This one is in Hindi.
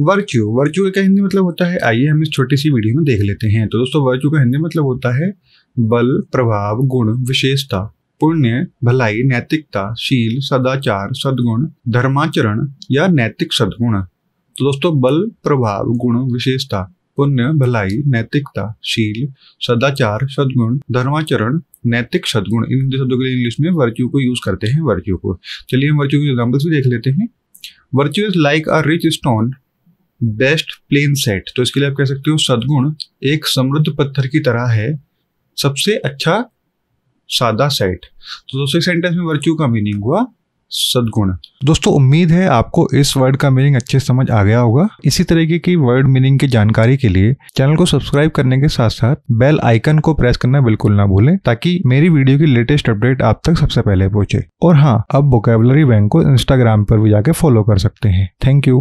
वर्च्यू वर्च्यू का हिंदी मतलब होता है आइए हम इस छोटी सी वीडियो में देख लेते हैं तो दोस्तों वर्च्यू का हिंदी मतलब होता है बल प्रभाव गुण विशेषता पुण्य भलाई नैतिकता शील सदाचार सद्गुण धर्माचरण या नैतिक सद्गुण तो दोस्तों बल प्रभाव गुण विशेषता पुण्य भलाई नैतिकता शील सदाचार सद्गुण धर्माचरण नैतिक सद्गुण इन शब्दों के लिए इंग्लिश में वर्च्यू को यूज करते हैं वर्च्यू को चलिए हम वर्च्यू के एग्जाम्पल्स भी देख लेते हैं virtue is like a rich stone best plain set तो इसके लिए आप कह सकते हो सदगुण एक समृद्ध पत्थर की तरह है सबसे अच्छा सादा सेट तो दूसरे सेंटेंस में वर्च्यू का मीनिंग हुआ सदगुण दोस्तों उम्मीद है आपको इस वर्ड का मीनिंग अच्छे समझ आ गया होगा इसी तरीके की वर्ड मीनिंग की जानकारी के लिए चैनल को सब्सक्राइब करने के साथ साथ बेल आइकन को प्रेस करना बिल्कुल ना भूलें ताकि मेरी वीडियो की लेटेस्ट अपडेट आप तक सबसे पहले पहुंचे और हाँ अब वोकेबलरी बैंक को इंस्टाग्राम पर भी जाके फॉलो कर सकते हैं थैंक यू